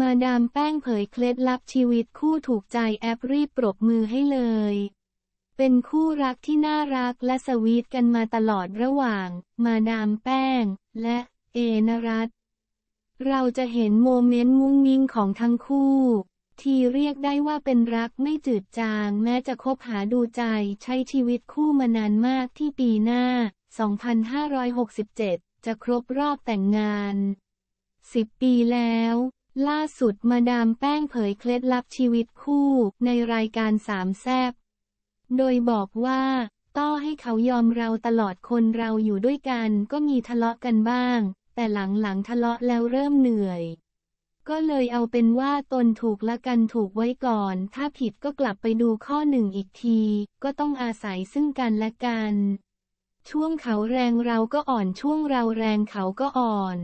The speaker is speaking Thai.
มาดามแป้งเผยเคล็ดลับชีวิตคู่ถูกใจแอปรีบปรบมือให้เลย เป็นคู่รักที่น่ารักและสวีทกันมาตลอดระหว่าง มาดามแป้งและเอนรัต เราจะเห็นโมเมนต์มุ้งมิ้งของทั้งคู่ ที่เรียกได้ว่าเป็นรักไม่จืดจางแม้จะคบหาดูใจใช้ชีวิตคู่มานานมากที่ปีหน้า 2567 จะครบรอบแต่งงาน 10 ปีแล้วล่าสุดมาดามแป้งเผยเคล็ดลับชีวิตคู่ ในรายการสามแซบโดยบอกว่าต้อให้เขายอมเราตลอดคนเราอยู่ด้วยกัน ก็มีทะเลาะกันบ้าง แต่หลังๆทะเลาะแล้วเริ่มเหนื่อย ก็เลยเอาเป็นว่าตนถูกละกันถูกไว้ก่อน ถ้าผิดก็กลับไปดูข้อหนึ่งอีกที ก็ต้องอาศัยซึ่งกันและกัน ช่วงเขาแรงเราก็อ่อนช่วงเราแรงเขาก็อ่อน